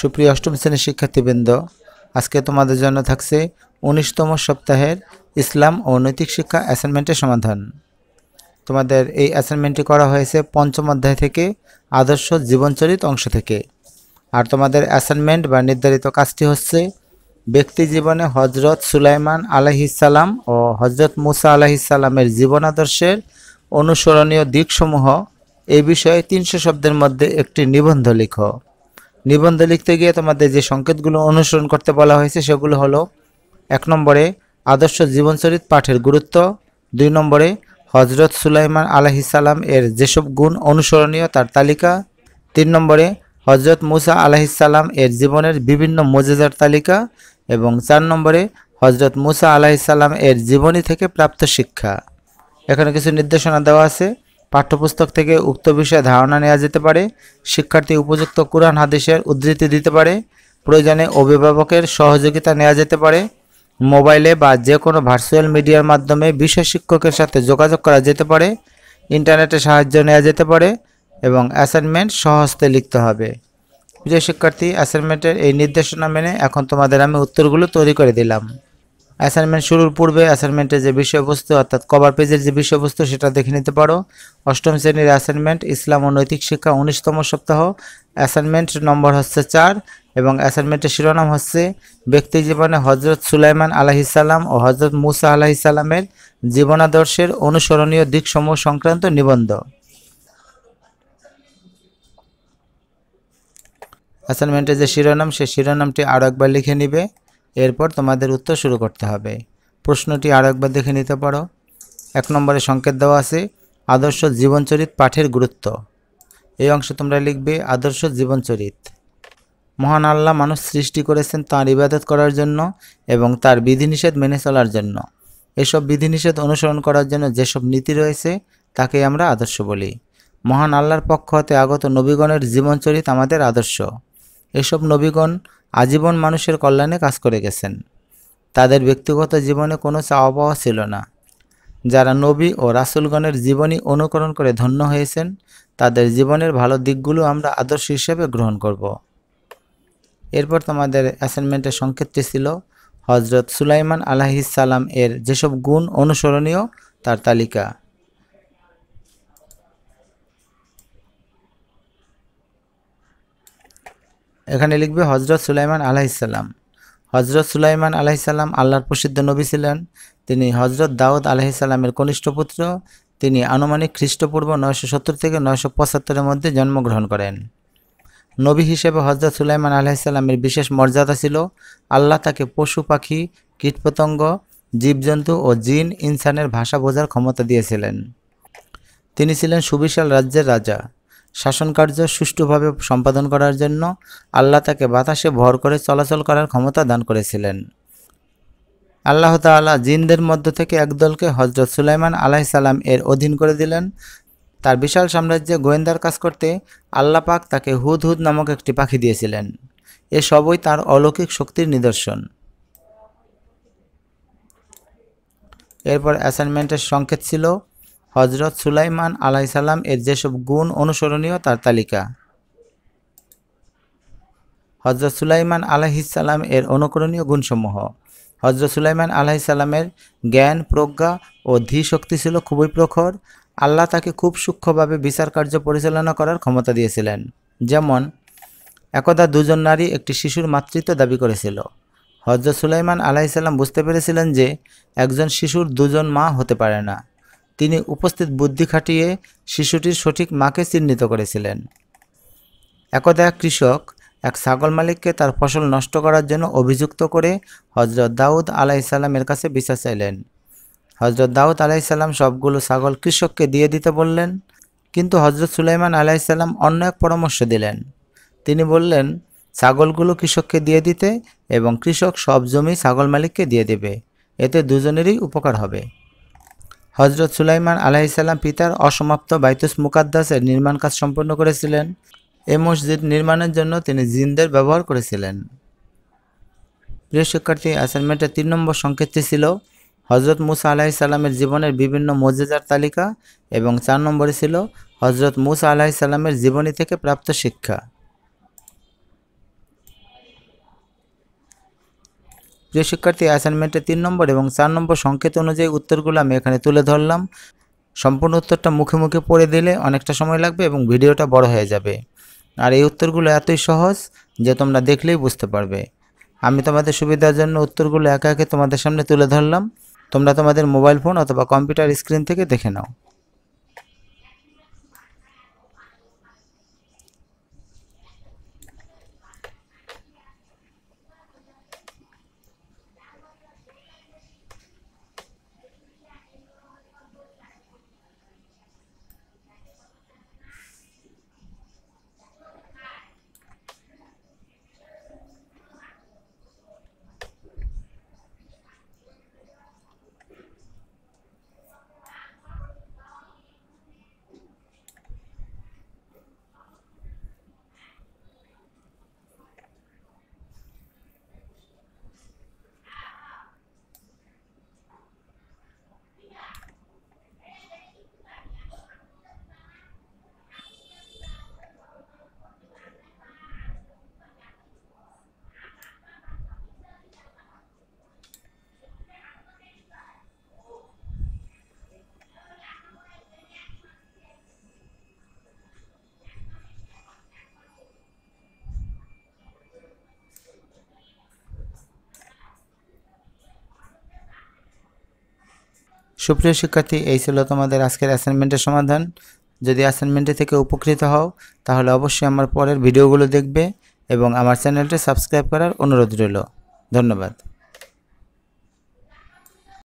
সুপ্রিয় অষ্টম শ্রেণীর শিক্ষার্থীবৃন্দ আজকে তোমাদের জন্য থাকছে উনিশতম সপ্তাহের ইসলাম ও নৈতিক শিক্ষা অ্যাসাইনমেন্টের সমাধান তোমাদের এই অ্যাসাইনমেন্টটি করা হয়েছে পঞ্চম অধ্যায় থেকে আদর্শ জীবনচরিত অংশ থেকে আর তোমাদের অ্যাসাইনমেন্ট বা নির্ধারিত কাজটি হচ্ছে ব্যক্তি জীবনে হজরত সুলাইমান আলাহিসাল্লাম ও হজরত মুসা আলাহিসাল্লামের জীবন আদর্শের অনুসরণীয় দিকসমূহ এ বিষয়ে তিনশো শব্দের মধ্যে একটি নিবন্ধ লিখো নিবন্ধ লিখতে গিয়ে তোমাদের যে সংকেতগুলো অনুসরণ করতে বলা হয়েছে সেগুলো হলো এক নম্বরে আদর্শ জীবনচরিত পাঠের গুরুত্ব দুই নম্বরে হজরত সুলাইমান আলাহিসাল্লাম এর যেসব গুণ অনুসরণীয় তার তালিকা তিন নম্বরে হজরত মুসা আলাহিসাল্লাম এর জীবনের বিভিন্ন মজেজার তালিকা এবং চার নম্বরে হজরত মুসা আলাহিসাল্লাম এর জীবনী থেকে প্রাপ্ত শিক্ষা এখানে কিছু নির্দেশনা দেওয়া আছে পাঠ্যপুস্তক থেকে উক্ত বিষয়ে ধারণা নেওয়া যেতে পারে শিক্ষার্থী উপযুক্ত কোরআন হাদিসের উদ্ধৃতি দিতে পারে প্রয়োজনে অভিভাবকের সহযোগিতা নেওয়া যেতে পারে মোবাইলে বা যে কোনো ভার্চুয়াল মিডিয়ার মাধ্যমে বিষয় শিক্ষকের সাথে যোগাযোগ করা যেতে পারে ইন্টারনেটে সাহায্য নেওয়া যেতে পারে এবং অ্যাসাইনমেন্ট সহজতে লিখতে হবে প্রিয় শিক্ষার্থী অ্যাসাইনমেন্টের এই নির্দেশনা মেনে এখন তোমাদের আমি উত্তরগুলো তৈরি করে দিলাম অ্যাসাইনমেন্ট শুরুর পূর্বে অ্যাসাইনমেন্টের যে বিষয়বস্তু অর্থাৎ কভার পেজের যে বিষয়বস্তু সেটা দেখে নিতে পারো অষ্টম শ্রেণীর অ্যাসাইনমেন্ট ইসলাম ও নৈতিক শিক্ষা উনিশতম সপ্তাহ অ্যাসাইনমেন্ট নম্বর হচ্ছে চার এবং অ্যাসাইনমেন্টের শিরোনাম হচ্ছে ব্যক্তি জীবনে হজরত সুলাইমান আলাহিসাল্লাম ও হজরত মুসা আলাহিসাল্লামের জীবনাদর্শের অনুসরণীয় দিকসমূহ সংক্রান্ত নিবন্ধ অ্যাসাইনমেন্টের যে শিরোনাম সেই শিরোনামটি আরও একবার লিখে নিবে এরপর তোমাদের উত্তর শুরু করতে হবে প্রশ্নটি আরও একবার দেখে নিতে পারো এক নম্বরে সংকেত দেওয়া আছে আদর্শ জীবনচরিত পাঠের গুরুত্ব এই অংশ তোমরা লিখবে আদর্শ জীবনচরিত মহান আল্লাহ মানুষ সৃষ্টি করেছেন তাঁর ইবাদত করার জন্য এবং তার বিধিনিষেধ মেনে চলার জন্য এসব বিধিনিষেধ অনুসরণ করার জন্য যেসব নীতি রয়েছে তাকে আমরা আদর্শ বলি মহান আল্লাহর পক্ষ হতে আগত নবীগণের জীবনচরিত আমাদের আদর্শ এসব নবীগণ আজীবন মানুষের কল্যাণে কাজ করে গেছেন তাদের ব্যক্তিগত জীবনে কোনো চাওয়া পাওয়া ছিল না যারা নবী ও রাসুলগণের জীবনী অনুকরণ করে ধন্য হয়েছেন তাদের জীবনের ভালো দিকগুলো আমরা আদর্শ হিসেবে গ্রহণ করব। এরপর তোমাদের অ্যাসাইনমেন্টের সংক্ষেপটি ছিল হজরত সুলাইমান আলাহিসাল্লাম এর যেসব গুণ অনুসরণীয় তার তালিকা এখানে লিখবে হজরত সুলাইমান আলাহিসাল্লাম হজরত সুলাইমান আলাহিসাল্লাম আল্লাহর প্রসিদ্ধ নবী ছিলেন তিনি হজরত দাউদ আলাহিসাল্লামের কনিষ্ঠ পুত্র তিনি আনুমানিক খ্রিস্টপূর্ব নয়শো সত্তর থেকে নয়শো পঁচাত্তরের মধ্যে জন্মগ্রহণ করেন নবী হিসেবে হজরত সুলাইমান আলাহিসাল্লামের বিশেষ মর্যাদা ছিল আল্লাহ তাকে পশু পাখি কীটপতঙ্গ জীবজন্তু ও জিন ইনসানের ভাষা বোঝার ক্ষমতা দিয়েছিলেন তিনি ছিলেন সুবিশাল রাজ্যের রাজা শাসনকার্য সুষ্ঠুভাবে সম্পাদন করার জন্য আল্লাহ তাকে বাতাসে ভর করে চলাচল করার ক্ষমতা দান করেছিলেন আল্লাহ তালা জিনদের মধ্য থেকে একদলকে হজরত সুলাইমান আলাহি সালাম এর অধীন করে দিলেন তার বিশাল সাম্রাজ্যে গোয়েন্দার কাজ করতে আল্লাহ পাক তাকে হুদ হুদ নামক একটি পাখি দিয়েছিলেন এ সবই তার অলৌকিক শক্তির নিদর্শন এরপর অ্যাসাইনমেন্টের সংকেত ছিল হজরত সুলাইমান আলাইসাল্লাম এর যেসব গুণ অনুসরণীয় তার তালিকা হজরত সুলাইমান আলাহিসাল্লাম এর অনুকরণীয় গুণসমূহ হজরত সুলাইমান আলাহিসাল্লামের জ্ঞান প্রজ্ঞা ও ধীশক্তি ছিল খুবই প্রখর আল্লাহ তাকে খুব সূক্ষ্মভাবে বিচার কার্য পরিচালনা করার ক্ষমতা দিয়েছিলেন যেমন একদা দুজন নারী একটি শিশুর মাতৃত্ব দাবি করেছিল হজরত সুলাইমান আলাহিসাল্লাম বুঝতে পেরেছিলেন যে একজন শিশুর দুজন মা হতে পারে না তিনি উপস্থিত বুদ্ধি খাটিয়ে শিশুটির সঠিক মাকে চিহ্নিত করেছিলেন একদা এক কৃষক এক ছাগল মালিককে তার ফসল নষ্ট করার জন্য অভিযুক্ত করে হজরত দাউদ আলাইসাল্লামের কাছে বিচার চাইলেন হজরত দাউদ আলাইসাল্লাম সবগুলো ছাগল কৃষককে দিয়ে দিতে বললেন কিন্তু হজরত সুলাইমান আলাইসাল্লাম অন্য এক পরামর্শ দিলেন তিনি বললেন ছাগলগুলো কৃষককে দিয়ে দিতে এবং কৃষক সব জমি ছাগল মালিককে দিয়ে দেবে এতে দুজনেরই উপকার হবে হজরত সুলাইমান আলাহিসাল্লাম পিতার অসমাপ্ত বাইতুস মুকাদ্দাসের নির্মাণ কাজ সম্পন্ন করেছিলেন এ মসজিদ নির্মাণের জন্য তিনি জিন্দের ব্যবহার করেছিলেন প্রিয় শিক্ষার্থী অ্যাসাইনমেন্টের তিন নম্বর সংকেতটি ছিল হজরত মুসা আলাহিসাল্লামের জীবনের বিভিন্ন মজেজার তালিকা এবং চার নম্বরে ছিল হজরত মুসা আলাহিসাল্লামের জীবনী থেকে প্রাপ্ত শিক্ষা যে শিক্ষার্থী অ্যাসাইনমেন্টে তিন নম্বর এবং চার নম্বর সংকেত অনুযায়ী উত্তরগুলো আমি এখানে তুলে ধরলাম সম্পূর্ণ উত্তরটা মুখে মুখে পড়ে দিলে অনেকটা সময় লাগবে এবং ভিডিওটা বড় হয়ে যাবে আর এই উত্তরগুলো এতই সহজ যে তোমরা দেখলেই বুঝতে পারবে আমি তোমাদের সুবিধার জন্য উত্তরগুলো একে একে তোমাদের সামনে তুলে ধরলাম তোমরা তোমাদের মোবাইল ফোন অথবা কম্পিউটার স্ক্রিন থেকে দেখে নাও সুপ্রিয় শিক্ষার্থী এই ছিল তোমাদের আজকের অ্যাসাইনমেন্টের সমাধান যদি অ্যাসাইনমেন্টে থেকে উপকৃত হও তাহলে অবশ্যই আমার পরের ভিডিওগুলো দেখবে এবং আমার চ্যানেলটি সাবস্ক্রাইব করার অনুরোধ রইল ধন্যবাদ